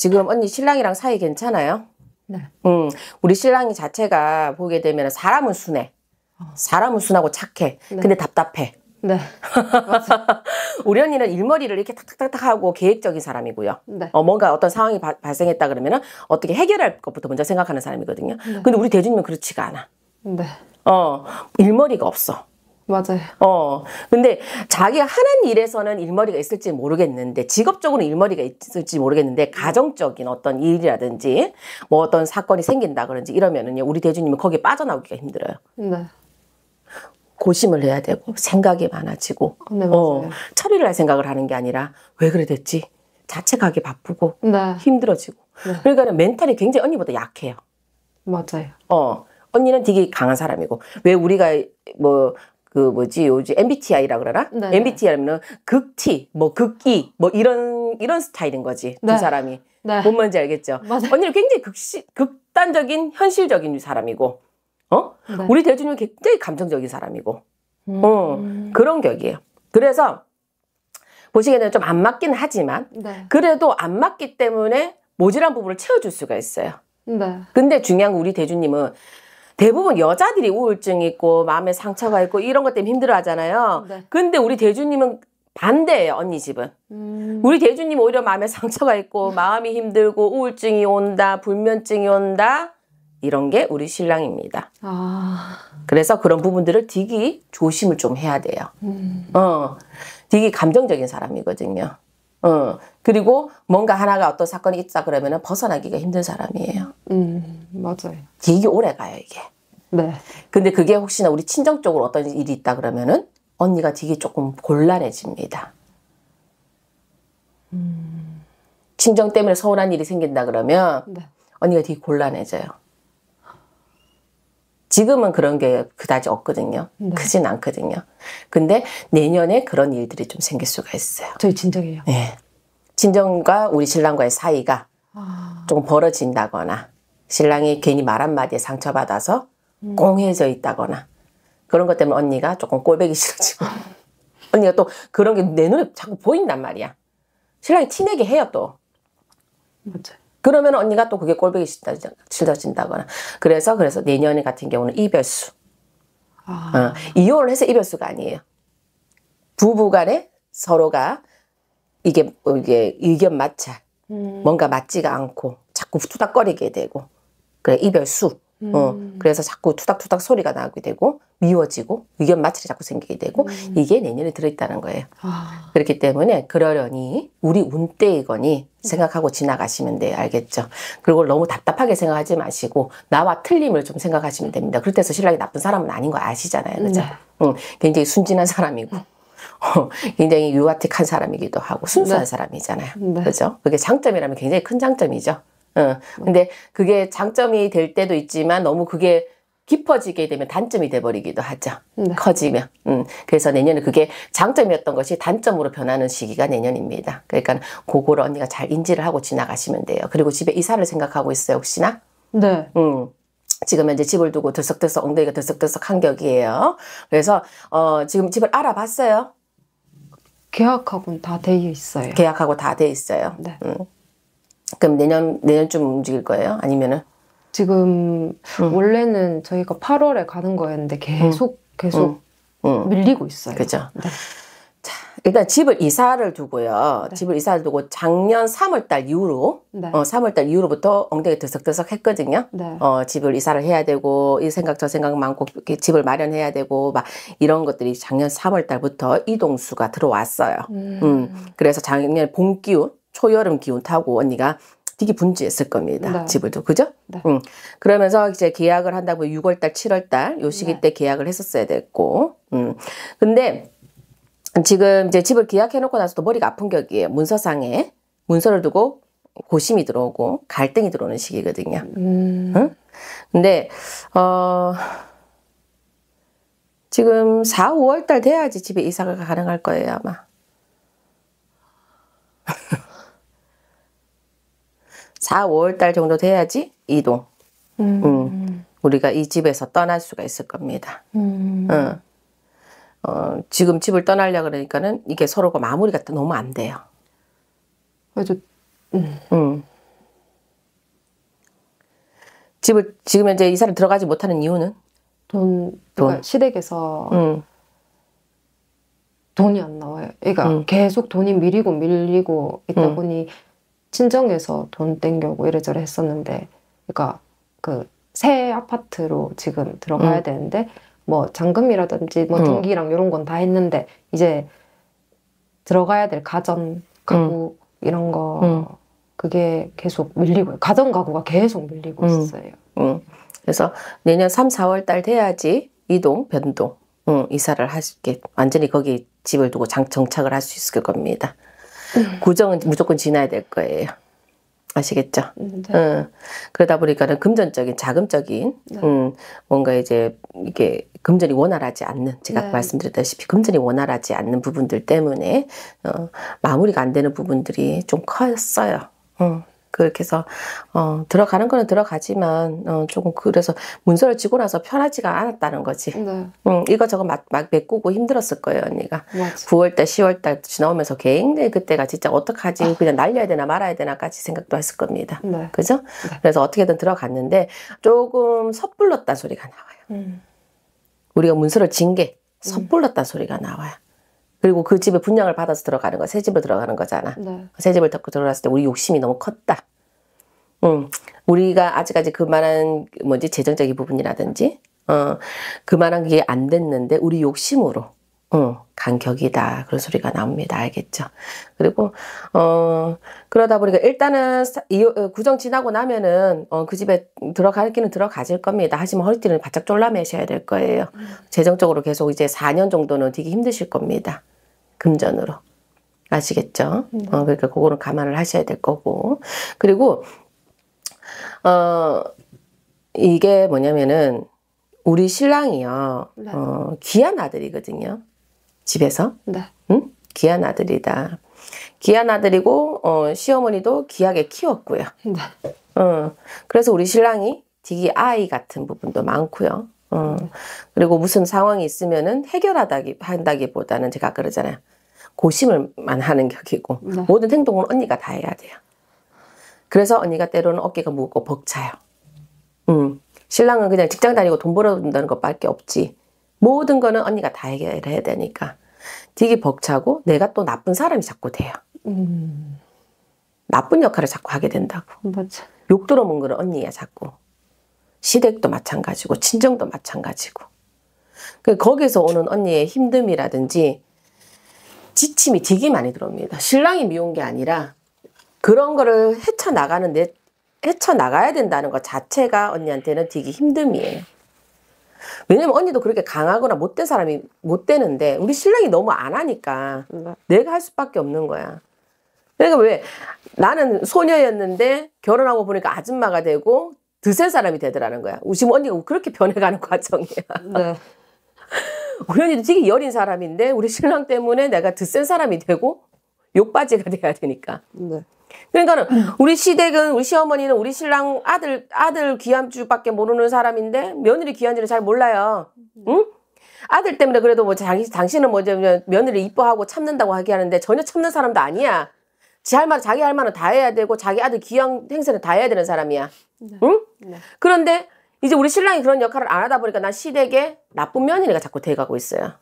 지금 언니 신랑이랑 사이 괜찮아요? 네. 음, 우리 신랑이 자체가 보게 되면 사람은 순해. 어. 사람은 순하고 착해. 네. 근데 답답해. 네. 우리 언니는 일머리를 이렇게 탁탁탁탁 하고 계획적인 사람이고요. 네. 어, 뭔가 어떤 상황이 바, 발생했다 그러면 어떻게 해결할 것부터 먼저 생각하는 사람이거든요. 네. 근데 우리 대준님은 그렇지가 않아. 네. 어, 일머리가 없어. 맞아요. 어. 근데 자기가 하는 일에서는 일머리가 있을지 모르겠는데 직업적으로 일머리가 있을지 모르겠는데 가정적인 어떤 일이라든지 뭐 어떤 사건이 생긴다 그런지 이러면은요 우리 대주님은 거기에 빠져나오기가 힘들어요. 네. 고심을 해야 되고 생각이 많아지고 아, 네, 어, 처리를 할 생각을 하는 게 아니라 왜 그래 됐지 자책하기 바쁘고 네. 힘들어지고 네. 그러니까 멘탈이 굉장히 언니보다 약해요. 맞아요. 어 언니는 되게 강한 사람이고 왜 우리가 뭐그 뭐지 요즘 MBTI라 그러나 네, 네. m b t i 라면 극T 뭐극기뭐 e, 이런 이런 스타일인 거지 네. 두 사람이 네. 뭔 말인지 알겠죠? 맞아요. 언니는 굉장히 극시, 극단적인 현실적인 사람이고 어 네. 우리 대준이 굉장히 감정적인 사람이고 어, 음. 어 그런 격이에요. 그래서 보시기에는 좀 안 맞긴 하지만 네. 그래도 안 맞기 때문에 모질한 부분을 채워줄 수가 있어요. 네. 근데 중요한 건 우리 대준님은 대부분 여자들이 우울증 있고 마음의 상처가 있고 이런 것 때문에 힘들어 하잖아요. 네. 근데 우리 대주님은 반대예요, 언니 집은. 음. 우리 대주님 오히려 마음의 상처가 있고 마음이 힘들고 우울증이 온다, 불면증이 온다. 이런 게 우리 신랑입니다. 아. 그래서 그런 부분들을 되게 조심을 좀 해야 돼요. 음. 어. 되게 감정적인 사람이거든요. 어, 그리고 뭔가 하나가 어떤 사건이 있다 그러면 벗어나기가 힘든 사람이에요. 음, 맞아요. 이게 오래 가요, 이게. 네. 근데 그게 혹시나 우리 친정 쪽으로 어떤 일이 있다 그러면은 언니가 되게 조금 곤란해집니다. 음... 친정 때문에 서운한 일이 생긴다 그러면 네. 언니가 되게 곤란해져요. 지금은 그런 게 그다지 없거든요. 네. 크진 않거든요. 근데 내년에 그런 일들이 좀 생길 수가 있어요. 저희 진정이요. 네. 예. 진정과 우리 신랑과의 사이가 아... 조 벌어진다거나 신랑이 괜히 말 한마디에 상처받아서 음. 꽁해져 있다거나 그런 것 때문에 언니가 조금 꼴배기 싫어지고 언니가 또 그런 게 내 눈에 자꾸 보인단 말이야. 신랑이 티내게 해요 또. 맞아요. 그러면 언니가 또 그게 꼴보기 싫어진다거나 그래서 그래서 내년 에 같은 경우는 이별수 아. 어, 이혼을 해서 이별수가 아니에요 부부간에 서로가 이게 뭐 이게 의견 맞찰 음. 뭔가 맞지가 않고 자꾸 투닥거리게 되고 그래 이별수 어, 음. 어, 그래서 자꾸 투닥투닥 소리가 나게 되고 미워지고 의견 마찰이 자꾸 생기게 되고 음. 이게 내년에 들어있다는 거예요. 아. 그렇기 때문에 그러려니 우리 운때이거니 음. 생각하고 지나가시면 돼요. 알겠죠? 그리고 너무 답답하게 생각하지 마시고 나와 틀림을 좀 생각하시면 됩니다. 그럴때 해서 신랑이 나쁜 사람은 아닌 거 아시잖아요. 음. 그죠? 네. 음, 굉장히 순진한 사람이고 어, 굉장히 유아틱한 사람이기도 하고 순수한 네. 사람이잖아요. 네. 그죠? 그게 장점이라면 굉장히 큰 장점이죠. 어, 음. 근데 그게 장점이 될 때도 있지만 너무 그게 깊어지게 되면 단점이 돼버리기도 하죠. 네. 커지면. 음, 그래서 내년에 그게 장점이었던 것이 단점으로 변하는 시기가 내년입니다. 그러니까 그거를 언니가 잘 인지를 하고 지나가시면 돼요. 그리고 집에 이사를 생각하고 있어요, 혹시나? 네. 음. 지금 현재 집을 두고 들썩들썩 엉덩이가 들썩들썩 한 격이에요. 그래서 어, 지금 집을 알아봤어요. 계약하고는 다돼 있어요. 계약하고 다 돼 있어요. 네. 음. 그럼 내년 내년쯤 움직일 거예요? 아니면은 지금 음. 원래는 저희가 8월에 가는 거였는데 계속 음. 계속 음. 밀리고 있어요. 그죠. 네. 자, 일단 집을 이사를 두고요. 네. 집을 이사를 두고 작년 3월 달 이후로 네. 어, 3월 달 이후로부터 엉덩이 들썩들썩 했거든요. 네. 어, 집을 이사를 해야 되고 이 생각 저 생각 많고 집을 마련해야 되고 막 이런 것들이 작년 3월 달부터 이동수가 들어왔어요. 음. 음. 그래서 작년 봄기운 초여름 기운 타고 언니가 되게 분주했을 겁니다. 네. 집을도 그죠? 네. 응. 그러면서 이제 계약을 한다고 6월달, 7월달 요 시기 네. 때 계약을 했었어야 됐고, 응. 근데 지금 이제 집을 계약해놓고 나서도 머리가 아픈 격이에요. 문서상에 문서를 두고 고심이 들어오고 갈등이 들어오는 시기거든요. 음. 응? 근데 어. 지금 4, 5월달 돼야지 집에 이사가 가능할 거예요 아마. 4, 5월달 정도 돼야지 이동. 음. 음. 우리가 이 집에서 떠날 수가 있을 겁니다. 음. 어. 어, 지금 집을 떠나려 그러니까는 이게 서로가 마무리가 너무 안 돼요. 아주 음. 음. 집을 지금 현재 이사를 들어가지 못하는 이유는 돈, 그러니까 돈. 시댁에서 음. 돈이 안 나와요. 그러니까 음. 계속 돈이 밀리고 밀리고 있다 음. 보니 친정에서 돈땡겨고 이래저래 했었는데 그러니까 그 새 아파트로 지금 들어가야 음. 되는데 뭐 잔금이라든지 뭐 음. 등기랑 이런 건 다 했는데 이제 들어가야 될 가전 가구 음. 이런 거 음. 그게 계속 밀리고요. 가전 가구가 계속 밀리고 음. 있어요. 그래서 내년 3, 4월 달 돼야지 이동, 변동, 이사를 하시게 완전히 거기 집을 두고 장, 정착을 할 수 있을 겁니다. 고정은 무조건 지나야 될 거예요. 아시겠죠? 네. 응. 그러다 보니까는 금전적인 자금적인 네. 음, 뭔가 이제 이게 금전이 원활하지 않는 제가 네. 말씀드렸다시피 금전이 원활하지 않는 부분들 때문에 어, 마무리가 안 되는 부분들이 좀 컸어요. 어. 그렇게 해서 어, 들어가는 거는 들어가지만 어, 조금 그래서 문서를 지고 나서 편하지가 않았다는 거지. 네. 응, 음, 이것저것 막, 막 메꾸고 힘들었을 거예요 언니가. 맞아. 9월 달, 10월 달 지나오면서 굉장히 그때가 진짜 어떡하지 아. 그냥 날려야 되나 말아야 되나까지 생각도 했을 겁니다. 네. 그죠? 네. 그래서 어떻게든 들어갔는데 조금 섣불렀다 소리가 나와요. 음. 우리가 문서를 진게 섣불렀다 음. 소리가 나와요. 그리고 그 집에 분양을 받아서 들어가는 거야. 새 집을 들어가는 거잖아. 네. 새 집을 덮고 들어갔을 때 우리 욕심이 너무 컸다. 음, 우리가 아직까지 그만한 뭐지 재정적인 부분이라든지 어, 그만한 게 안 됐는데 우리 욕심으로 어, 간격이다. 그런 소리가 나옵니다. 알겠죠? 그리고, 어, 그러다 보니까 일단은 이, 어, 구정 지나고 나면은, 어, 그 집에 들어갈 기는 들어가질 겁니다. 하지만 허리띠는 바짝 졸라매셔야 될 거예요. 음. 재정적으로 계속 이제 4년 정도는 되게 힘드실 겁니다. 금전으로. 아시겠죠? 음. 어, 그러니까 그거는 감안을 하셔야 될 거고. 그리고, 어, 이게 뭐냐면은, 우리 신랑이요, 네. 어, 귀한 아들이거든요. 집에서. 네. 응? 귀한 아들이다. 귀한 아들이고 어, 시어머니도 귀하게 키웠고요. 네. 어, 그래서 우리 신랑이 되게 아이 같은 부분도 많고요. 어, 그리고 무슨 상황이 있으면은 해결하다기 한다기보다는 제가 그러잖아요. 고심을만 하는 격이고 네. 모든 행동은 언니가 다 해야 돼요. 그래서 언니가 때로는 어깨가 무겁고 벅차요. 음, 신랑은 그냥 직장 다니고 돈 벌어준다는 것밖에 없지. 모든 거는 언니가 다 해결해야 되니까. 되게 벅차고 내가 또 나쁜 사람이 자꾸 돼요. 음. 나쁜 역할을 자꾸 하게 된다고. 맞아. 욕 들어먹는 건 언니야 자꾸. 시댁도 마찬가지고 친정도 마찬가지고. 그 거기서 오는 언니의 힘듦이라든지 지침이 되게 많이 들어옵니다. 신랑이 미운 게 아니라 그런 거를 헤쳐나가는 데 헤쳐나가야 된다는 것 자체가 언니한테는 되게 힘듦이에요. 왜냐면 언니도 그렇게 강하거나 못된 사람이 못 되는데 우리 신랑이 너무 안 하니까 네. 내가 할 수밖에 없는 거야. 그러니까 왜 나는 소녀였는데 결혼하고 보니까 아줌마가 되고 드센 사람이 되더라는 거야. 지금 언니가 그렇게 변해가는 과정이야. 네. 우리 언니도 되게 여린 사람인데 우리 신랑 때문에 내가 드센 사람이 되고 욕받이가 돼야 되니까. 네. 그러니까는 음. 우리 시댁은 우리 시어머니는 우리 신랑 아들 아들 귀함주밖에 모르는 사람인데 며느리 귀한지는 잘 몰라요. 음. 응? 아들 때문에 그래도 뭐 자기 당신은 뭐 며느리 이뻐하고 참는다고 하게 하는데 전혀 참는 사람도 아니야. 지 할 말 자기 할 말은 다 해야 되고 자기 아들 귀양 행세는 다 해야 되는 사람이야. 네. 응? 네. 그런데 이제 우리 신랑이 그런 역할을 안 하다 보니까 난 시댁에 나쁜 며느리가 자꾸 돼가고 있어요.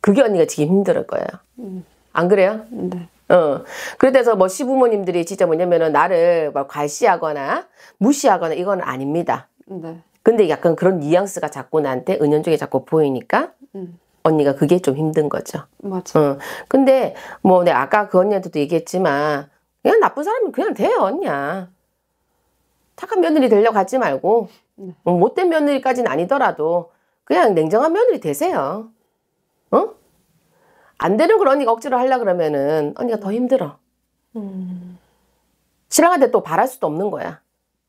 그게 언니가 지금 힘들을 거예요. 음. 안 그래요? 네. 어. 그래서 뭐 시부모님들이 진짜 뭐냐면은 나를 막과시하거나 무시하거나 이건 아닙니다. 네. 근데 약간 그런 뉘앙스가 자꾸 나한테 은연중에 자꾸 보이니까 음. 언니가 그게 좀 힘든 거죠. 맞아. 어. 근데 뭐 내가 아까 그 언니한테도 얘기했지만 그냥 나쁜 사람은 그냥 돼요 언니야. 착한 며느리 되려고 하지 말고 네. 뭐 못된 며느리까지는 아니더라도 그냥 냉정한 며느리 되세요. 어? 안 되는 걸 언니가 억지로 하려 그러면은 언니가 더 힘들어. 음. 신랑한테 또 바랄 수도 없는 거야.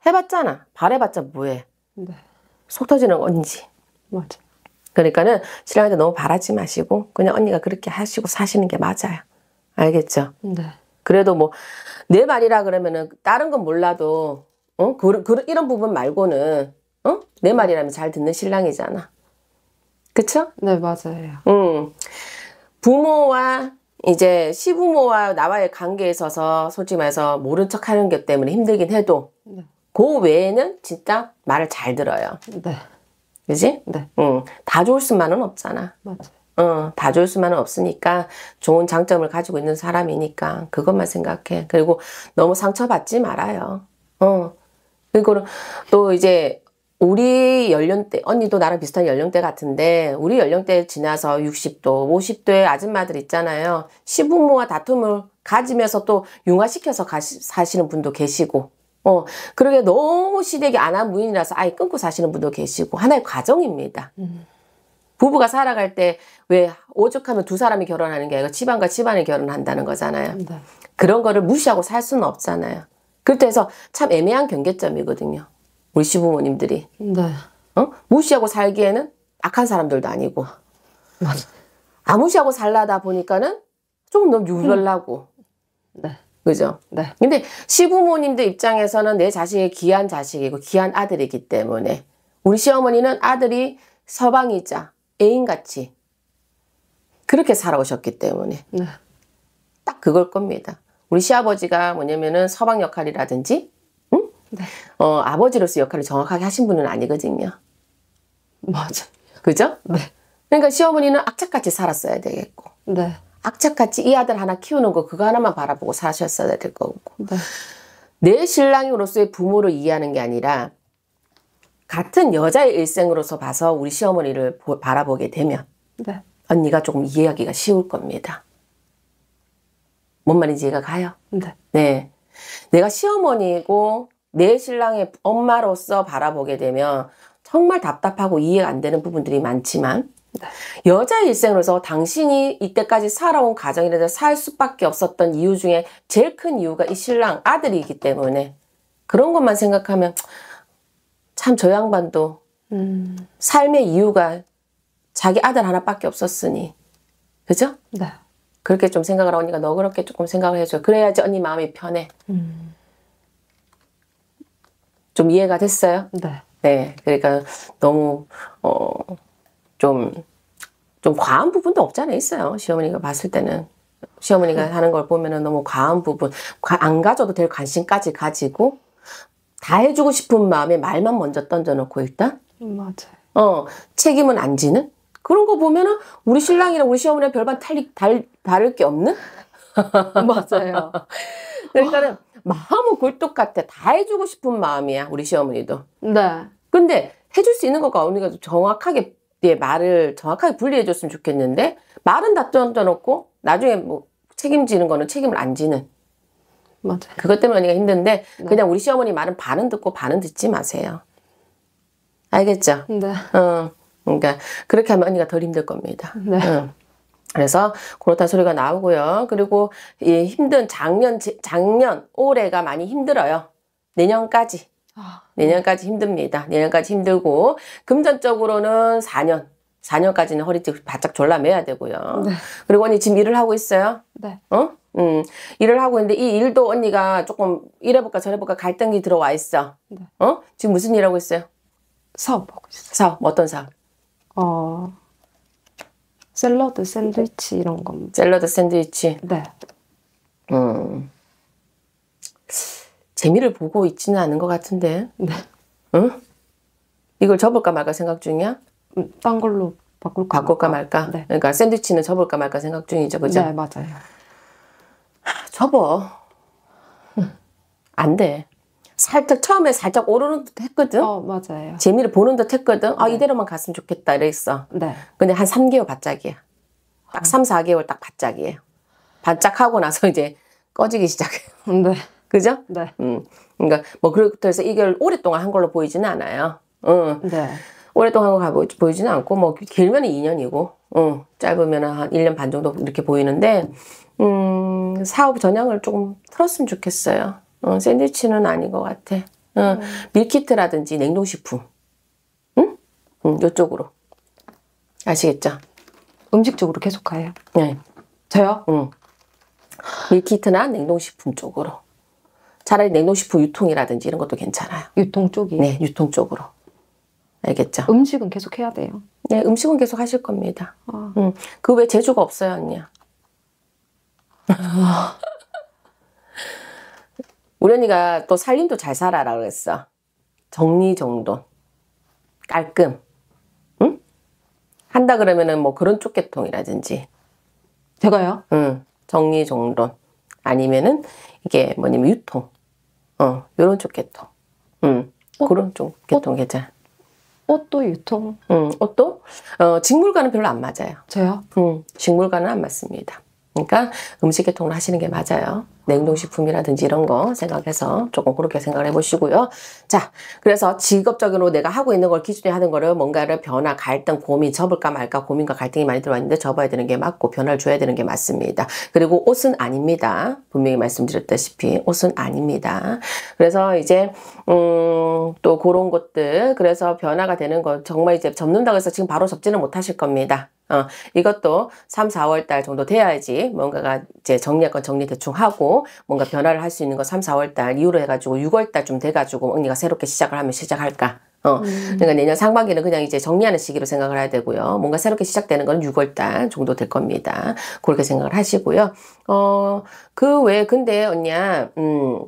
해봤잖아. 바래봤자 뭐해. 네. 속 터지는 언니지. 맞아. 그러니까는 신랑한테 너무 바라지 마시고 그냥 언니가 그렇게 하시고 사시는 게 맞아요. 알겠죠? 네. 그래도 뭐 내 말이라 그러면은 다른 건 몰라도 어? 그, 그, 이런 부분 말고는 어? 내 말이라면 잘 듣는 신랑이잖아. 그쵸? 네, 맞아요. 음. 부모와 이제 시부모와 나와의 관계에 있어서 솔직히 말해서 모른 척 하는 게 때문에 힘들긴 해도 네. 그 외에는 진짜 말을 잘 들어요. 네. 그지? 네. 응. 다 좋을 수만은 없잖아. 맞아. 어, 다 좋을 수만은 없으니까 좋은 장점을 가지고 있는 사람이니까 그것만 생각해. 그리고 너무 상처받지 말아요. 어. 그리고 또 이제 우리 연령대 언니도 나랑 비슷한 연령대 같은데 우리 연령대 지나서 60도 50도의 아줌마들 있잖아요 시부모와 다툼을 가지면서 또 융화시켜서 가시, 사시는 분도 계시고 어 그러게 너무 시댁이 안 한무인이라서 아예 끊고 사시는 분도 계시고 하나의 과정입니다 음. 부부가 살아갈 때 왜 오죽하면 두 사람이 결혼하는 게 아니고 집안과 집안이 결혼한다는 거잖아요 네. 그런 거를 무시하고 살 수는 없잖아요 그렇다 해서 참 애매한 경계점이거든요 우리 시부모님들이. 네. 어? 무시하고 살기에는 악한 사람들도 아니고. 맞아. 아무시하고 살라다 보니까는 조금 너무 유별나고. 음. 네. 그죠? 네. 근데 시부모님들 입장에서는 내 자식이 귀한 자식이고 귀한 아들이기 때문에 우리 시어머니는 아들이 서방이자 애인같이 그렇게 살아오셨기 때문에 네. 딱 그걸 겁니다. 우리 시아버지가 뭐냐면은 서방 역할이라든지 네. 어, 아버지로서 역할을 정확하게 하신 분은 아니거든요. 맞아. 그죠? 네. 그러니까 시어머니는 악착같이 살았어야 되겠고. 네. 악착같이 이 아들 하나 키우는 거 그거 하나만 바라보고 사셨어야 될 거고. 네. 내 신랑으로서의 부모를 이해하는 게 아니라 같은 여자의 일생으로서 봐서 우리 시어머니를 보, 바라보게 되면 네. 언니가 조금 이해하기가 쉬울 겁니다. 뭔 말인지 이해가 가요? 네. 네. 내가 시어머니고 내 신랑의 엄마로서 바라보게 되면 정말 답답하고 이해가 안 되는 부분들이 많지만 네. 여자 일생으로서 당신이 이때까지 살아온 가정이라서 살 수밖에 없었던 이유 중에 제일 큰 이유가 이 신랑 아들이기 때문에 그런 것만 생각하면 참 저 양반도 음. 삶의 이유가 자기 아들 하나밖에 없었으니 그죠? 네. 그렇게 좀 생각을 하니까 너그럽게 조금 생각을 해줘 그래야지 언니 마음이 편해. 음. 좀 이해가 됐어요? 네. 네. 그러니까 너무, 어, 좀, 좀 과한 부분도 없지 않아 있어요. 시어머니가 봤을 때는. 시어머니가 음. 하는 걸 보면은 너무 과한 부분, 안 가져도 될 관심까지 가지고, 다 해주고 싶은 마음에 말만 먼저 던져놓고 일단. 음, 맞아요. 어, 책임은 안 지는? 그런 거 보면은 우리 신랑이랑 우리 시어머니랑 별반 탈리, 달, 다를 게 없는? 맞아요. 그러니까는 마음은 굴뚝 같아. 다 해주고 싶은 마음이야 우리 시어머니도. 네. 근데 해줄 수 있는 것과 언니가 좀 정확하게 예, 말을 정확하게 분리해줬으면 좋겠는데 말은 다 던져놓고 나중에 뭐 책임지는 거는 책임을 안 지는. 맞아. 요 그것 때문에 언니가 힘든데 네. 그냥 우리 시어머니 말은 반은 듣고 반은 듣지 마세요. 알겠죠? 네. 어, 그러니까 그렇게 하면 언니가 덜 힘들 겁니다. 네. 어. 그래서 그렇다 소리가 나오고요. 그리고 이 힘든 작년, 작년, 올해가 많이 힘들어요. 내년까지. 아, 네. 내년까지 힘듭니다. 내년까지 힘들고, 금전적으로는 4년, 4년까지는 허리띠 바짝 졸라매야 되고요. 네. 그리고 언니 지금 일을 하고 있어요? 네. 어? 음, 일을 하고 있는데 이 일도 언니가 조금 이래볼까 저래볼까 갈등이 들어와 있어. 네. 어? 지금 무슨 일 하고 있어요? 사업 하고 있어요. 사업, 어떤 사업? 어, 샐러드, 샌드위치 이런 건. 샐러드, 샌드위치. 네. 음. 재미를 보고 있지는 않은 것 같은데. 네. 응? 어? 이걸 접을까 말까 생각 중이야? 음, 딴 걸로 바꿀까, 바꿀까 말까. 말까? 네. 그러니까 샌드위치는 접을까 말까 생각 중이죠, 그죠? 네, 맞아요. 접어. 안 돼. 살짝 처음에 살짝 오르는 듯 했거든. 어, 맞아요. 재미를 보는 듯 했거든. 아, 네. 아, 이대로만 갔으면 좋겠다 이랬어. 네. 근데 한 3개월 바짝이야. 딱 3, 아. 4개월 딱 바짝이에요. 반짝하고 나서 이제 꺼지기 시작해요. 네. 그죠? 네. 음. 그러니까 뭐 그렇다고 해서 이걸 오랫동안 한 걸로 보이지는 않아요. 음. 네. 오랫동안 한 걸로 보이지는 않고 뭐 길면 2년이고 음, 짧으면 한 1년 반 정도 이렇게 보이는데 음, 사업 전향을 조금 틀었으면 좋겠어요. 어, 샌드위치는 아닌 것 같아. 어, 음. 밀키트라든지 냉동식품. 응? 응, 요쪽으로. 아시겠죠? 음식 쪽으로 계속 가요. 네. 저요? 응. 밀키트나 냉동식품 쪽으로. 차라리 냉동식품 유통이라든지 이런 것도 괜찮아요. 유통 쪽이? 네, 유통 쪽으로. 알겠죠? 음식은 계속 해야 돼요. 네, 음식은 계속 하실 겁니다. 아. 응. 그외 재주가 없어요, 언니야. 아. 우리 언니가 또 살림도 잘 살아라 그랬어. 정리정돈. 깔끔. 응? 한다 그러면은 뭐 그런 쪽개통이라든지. 제가요? 응. 정리정돈. 아니면은 이게 뭐냐면 유통. 어, 요런 쪽개통. 응. 옷, 어? 그런 쪽개통 어? 계좌. 옷도 유통. 응, 옷도? 어, 직물과는 별로 안 맞아요. 저요? 응, 직물과는 안 맞습니다. 그러니까 음식계통을 하시는 게 맞아요. 냉동식품이라든지 이런 거 생각해서 조금 그렇게 생각을 해보시고요. 자, 그래서 직업적으로 내가 하고 있는 걸 기준에 하는 거를 뭔가를 변화, 갈등, 고민, 접을까 말까 고민과 갈등이 많이 들어왔는데 접어야 되는 게 맞고 변화를 줘야 되는 게 맞습니다. 그리고 옷은 아닙니다. 분명히 말씀드렸다시피 옷은 아닙니다. 그래서 이제 음, 또 그런 것들 그래서 변화가 되는 건 정말 이제 접는다고 해서 지금 바로 접지는 못하실 겁니다. 어, 이것도 3, 4월 달 정도 돼야지 뭔가가 이제 정리할건 정리 대충 하고 뭔가 변화를 할 수 있는 거 3, 4월 달 이후로 해가지고 6월 달쯤 돼가지고 언니가 새롭게 시작을 하면 시작할까. 어, 음. 그러니까 내년 상반기는 그냥 이제 정리하는 시기로 생각을 해야 되고요. 뭔가 새롭게 시작되는 건 6월 달 정도 될 겁니다. 그렇게 생각을 하시고요. 어, 그 외에 근데 언니야, 음,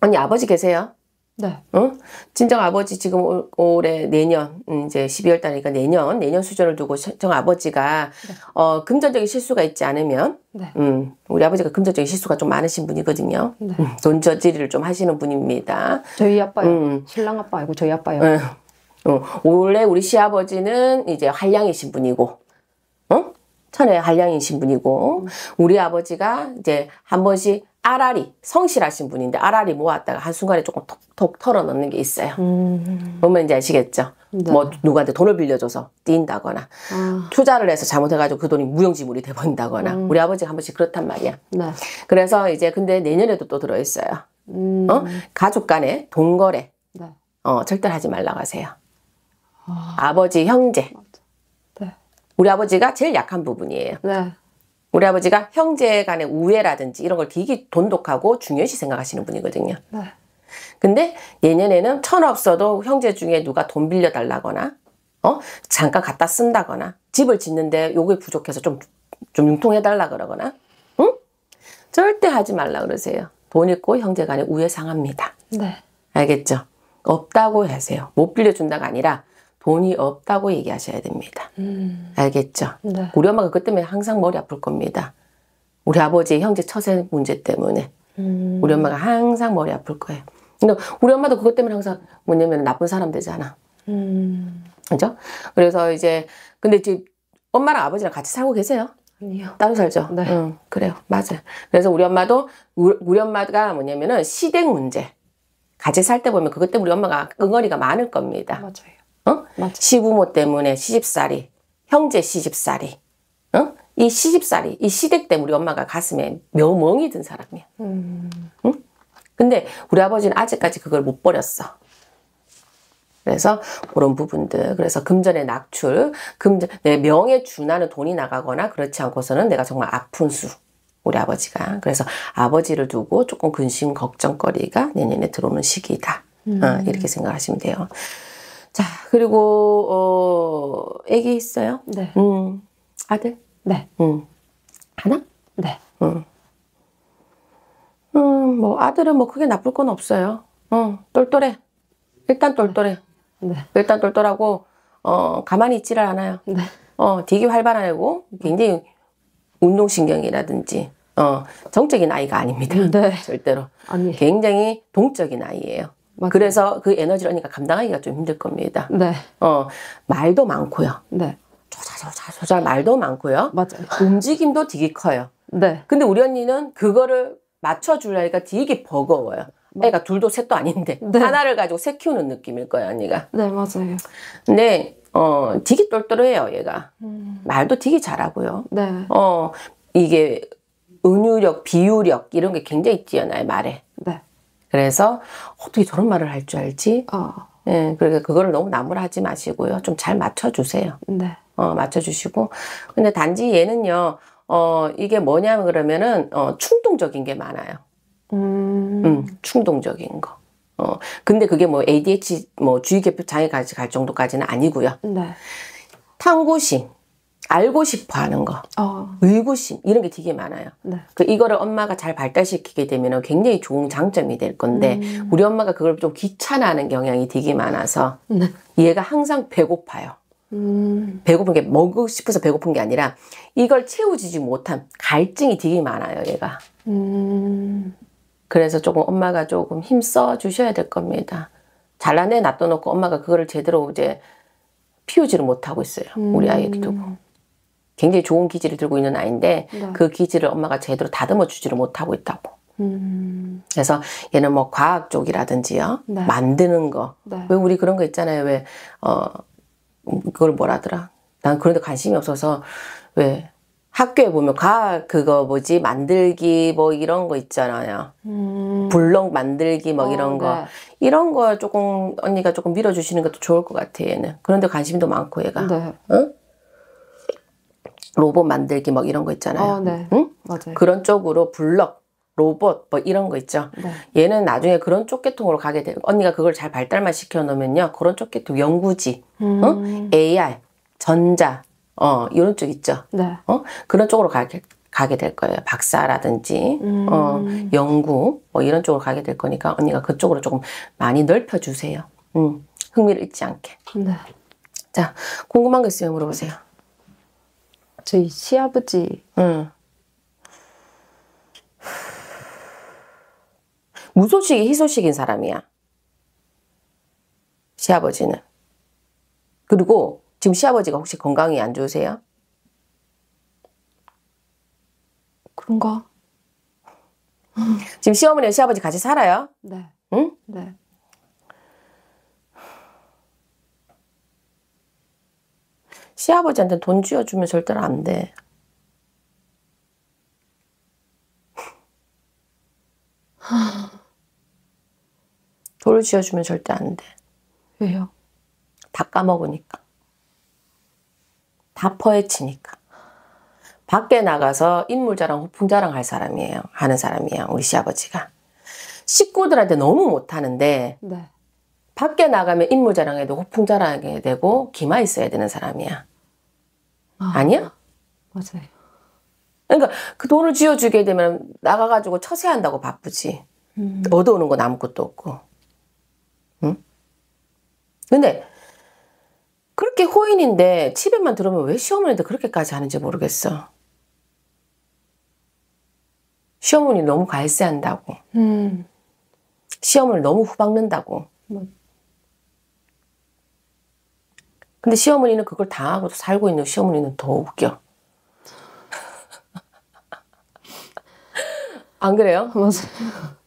언니 아버지 계세요? 네. 어? 친정 아버지 지금 올, 올해 내년 음, 이제 12월 달이니까 내년 내년 수준을 두고 친정 아버지가 네. 어, 금전적인 실수가 있지 않으면 네. 음, 우리 아버지가 금전적인 실수가 좀 많으신 분이거든요. 네. 음, 돈 저지를 좀 하시는 분입니다. 저희 아빠요. 음. 신랑 아빠 아니고 저희 아빠요. 음. 어, 원래 우리 시아버지는 이제 한량이신 분이고, 어? 천의 한량이신 분이고, 음. 우리 아버지가 이제 한 번씩 아라리 성실하신 분인데 아라리 모았다가 한순간에 조금 톡톡 털어넣는 게 있어요. 음. 보면 이제 아시겠죠? 네. 뭐 누구한테 돈을 빌려줘서 뛴다거나 아. 투자를 해서 잘못해가지고 그 돈이 무용지물이 돼버린다거나 음. 우리 아버지가 한 번씩 그렇단 말이야. 네. 그래서 이제 근데 내년에도 또 들어있어요. 음. 어? 가족 간의 돈 거래 네. 어, 절대하지 말라고 하세요. 아. 버지 형제 맞 네. 우리 아버지가 제일 약한 부분이에요. 네. 우리 아버지가 형제 간의 우애라든지 이런 걸 되게 돈독하고 중요시 생각하시는 분이거든요. 네. 근데 예년에는천 없어도 형제 중에 누가 돈 빌려달라거나 어 잠깐 갖다 쓴다거나 집을 짓는데 요게 부족해서 좀좀 융통해달라 그러거나 응? 절대 하지 말라 그러세요. 돈 있고 형제 간의 우애 상합니다. 네. 알겠죠? 없다고 하세요. 못 빌려준다가 아니라 돈이 없다고 얘기하셔야 됩니다. 음. 알겠죠? 네. 우리 엄마가 그 때문에 항상 머리 아플 겁니다. 우리 아버지 형제 처세 문제 때문에 음. 우리 엄마가 항상 머리 아플 거예요. 근데 우리 엄마도 그것 때문에 항상 뭐냐면 나쁜 사람 되잖아. 음. 그죠? 그래서 이제 근데 지금 엄마랑 아버지랑 같이 살고 계세요? 아니요. 따로 살죠? 네. 응, 그래요. 맞아요. 그래서 우리 엄마도, 우리 엄마가 뭐냐면은 시댁 문제. 같이 살 때 보면 그것 때문에 우리 엄마가 응어리가 많을 겁니다. 맞아요. 어? 맞아. 시부모 때문에 시집살이, 형제 시집살이, 어? 이 시집살이, 이 시댁 때문에 우리 엄마가 가슴에 묘멍이 든 사람이야. 음. 응? 근데 우리 아버지는 아직까지 그걸 못 버렸어. 그래서 그런 부분들 그래서 금전의 낙출 금전 내 명에 준하는 돈이 나가거나 그렇지 않고서는 내가 정말 아픈 수 우리 아버지가 그래서 아버지를 두고 조금 근심 걱정거리가 내년에 들어오는 시기다 어, 음. 어, 이렇게 생각하시면 돼요. 자, 그리고, 어, 애기 있어요? 네. 음, 아들? 네. 음. 음. 하나? 네. 음. 음, 뭐, 아들은 뭐 크게 나쁠 건 없어요. 어, 똘똘해. 일단 똘똘해. 네. 일단 똘똘하고, 어, 가만히 있지를 않아요. 네. 어, 되게 활발하고, 굉장히 운동신경이라든지, 어, 정적인 아이가 아닙니다. 네. 절대로. 아니. 굉장히 동적인 아이예요. 맞아요. 그래서 그 에너지를 언니까 감당하기가 좀 힘들 겁니다. 네. 어, 말도 많고요. 네. 조자조자조자 말도 많고요. 맞아요. 움직임도 되게 커요. 네. 근데 우리 언니는 그거를 맞춰주려니까 되게 버거워요. 뭐. 애가 둘도 셋도 아닌데 네. 하나를 가지고 셋 키우는 느낌일 거예요 언니가 네 맞아요 근어 되게 똘똘해요 얘가 음. 말도 되게 잘하고요 네. 어 이게 은유력 비유력 이런 게 굉장히 뛰어나요 말에 네. 그래서 어떻게 저런 말을 할 줄 알지? 어. 예, 그러니까 그거를 너무 나무라하지 마시고요. 좀 잘 맞춰주세요. 네. 어, 맞춰주시고. 근데 단지 얘는요, 어, 이게 뭐냐면 그러면은, 어, 충동적인 게 많아요. 음. 음 충동적인 거. 어, 근데 그게 뭐 ADHD, 뭐 주의개표 장애까지 갈 정도까지는 아니고요. 네. 탐구심. 알고 싶어 하는 거, 어. 의구심, 이런 게 되게 많아요. 네. 그 이거를 엄마가 잘 발달시키게 되면 굉장히 좋은 장점이 될 건데, 음. 우리 엄마가 그걸 좀 귀찮아하는 경향이 되게 많아서, 네. 얘가 항상 배고파요. 음. 배고픈 게 먹고 싶어서 배고픈 게 아니라 이걸 채우지 지 못한 갈증이 되게 많아요, 얘가. 음. 그래서 조금 엄마가 조금 힘써 주셔야 될 겁니다. 잘라내 놔둬놓고 엄마가 그거를 제대로 이제 피우지를 못하고 있어요. 우리 음. 아이를 두고. 굉장히 좋은 기질을 들고 있는 아이인데 네. 그 기질을 엄마가 제대로 다듬어 주지를 못하고 있다고. 그래서 얘는 뭐 과학 쪽이라든지요, 네. 만드는 거. 네. 왜 우리 그런 거 있잖아요. 왜, 어, 그걸 뭐라더라. 난 그런데 관심이 없어서 왜 학교에 보면 과학 그거 뭐지 만들기 뭐 이런 거 있잖아요. 음. 블럭 만들기 뭐 어, 이런 거 네. 이런 거 조금 언니가 조금 밀어주시는 것도 좋을 것 같아 얘는. 그런데 관심도 많고 얘가. 네. 응? 로봇 만들기 뭐 이런 거 있잖아요. 어, 네. 응? 맞아요. 그런 쪽으로 블럭, 로봇 뭐 이런 거 있죠. 네. 얘는 나중에 그런 쪽계통으로 가게 돼요. 언니가 그걸 잘 발달만 시켜 놓으면요. 그런 쪽계통 연구지, 음. 응? AI, 전자, 어 이런 쪽 있죠. 네. 어 그런 쪽으로 가게 가게 될 거예요. 박사라든지 어, 음. 어 연구 뭐 이런 쪽으로 가게 될 거니까 언니가 그쪽으로 조금 많이 넓혀 주세요. 음 흥미를 잃지 않게. 네. 자 궁금한 거 있으면 물어보세요. 저희 시아버지. 응. 무소식이 희소식인 사람이야. 시아버지는. 그리고 지금 시아버지가 혹시 건강이 안 좋으세요? 그런가? 지금 시어머니와 시아버지 같이 살아요? 네. 응? 네. 시아버지한테 돈 쥐어주면 절대로 안 돼. 돌을 쥐어주면 절대 안 돼. 왜요? 다 까먹으니까. 다 퍼헤치니까. 밖에 나가서 인물 자랑, 호풍 자랑 할 사람이에요. 하는 사람이에요. 우리 시아버지가. 식구들한테 너무 못하는데, 네. 밖에 나가면 인물 자랑에도 호풍 자랑에 되고, 기마 있어야 되는 사람이야. 아, 니야 맞아요. 그러니까 그 돈을 쥐어주게 되면 나가가지고 처세한다고 바쁘지. 음. 얻어오는 건 아무것도 없고. 응? 근데 그렇게 호인인데 집에만 들어오면 왜 시어머니한테 그렇게까지 하는지 모르겠어. 시어머니 너무 갈세한다고. 음. 시험을 너무 후박는다고. 뭐. 근데 시어머니는 그걸 당하고 살고 있는 시어머니는 더 웃겨. 안 그래요? 맞아요.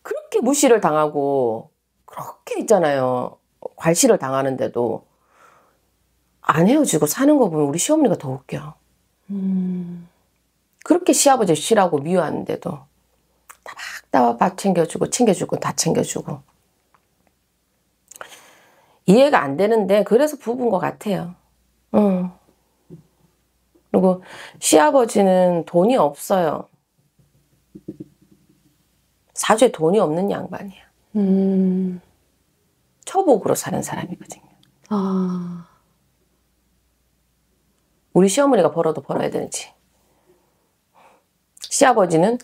그렇게 무시를 당하고 그렇게 있잖아요. 괄시를 당하는데도 안 헤어지고 사는 거 보면 우리 시어머니가 더 웃겨. 음... 그렇게 시아버지 시라고 미워하는데도 다박다박 챙겨주고 챙겨주고 다 챙겨주고 이해가 안 되는데 그래서 부부인 것 같아요. 음. 그리고 시아버지는 돈이 없어요. 사주에 돈이 없는 양반이야. 음. 처복으로 사는 사람이거든요. 아. 우리 시어머니가 벌어도 벌어야 되는지. 시아버지는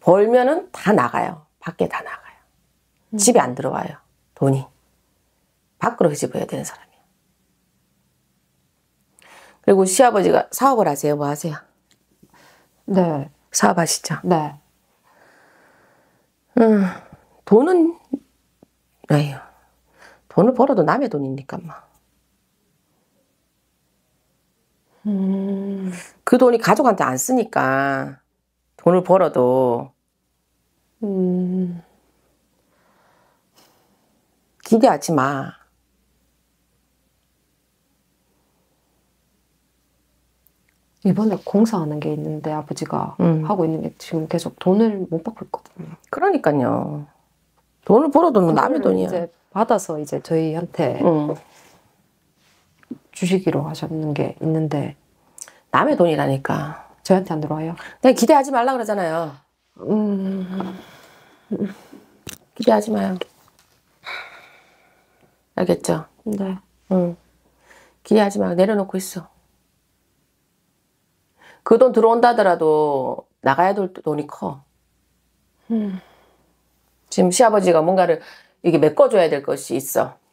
벌면은 다 나가요. 밖에 다 나가요. 음. 집에 안 들어와요. 돈이. 밖으로 휘집어야 되는 사람이에요. 그리고 시아버지가 사업을 하세요? 뭐 하세요? 네. 사업하시죠? 네. 음, 돈은, 에휴, 돈을 벌어도 남의 돈이니까, 막. 뭐. 음. 그 돈이 가족한테 안 쓰니까, 돈을 벌어도, 음. 기대하지 마. 이번에 공사하는 게 있는데 아버지가 음. 하고 있는 게 지금 계속 돈을 못 받고 있거든요. 그러니까요. 돈을 벌어도 뭐 남의 돈이야. 이제 받아서 이제 저희한테 음. 주시기로 하셨는 게 있는데 남의 돈이라니까. 저한테 안 들어와요. 내가 기대하지 말라 그러잖아요. 음... 기대하지 마요. 알겠죠? 네. 응. 기대하지 마. 내려놓고 있어. 그돈 들어온다더라도 하 나가야 될 돈이 커. 음. 지금 시아버지가 뭔가를 이게 메꿔줘야 될 것이 있어.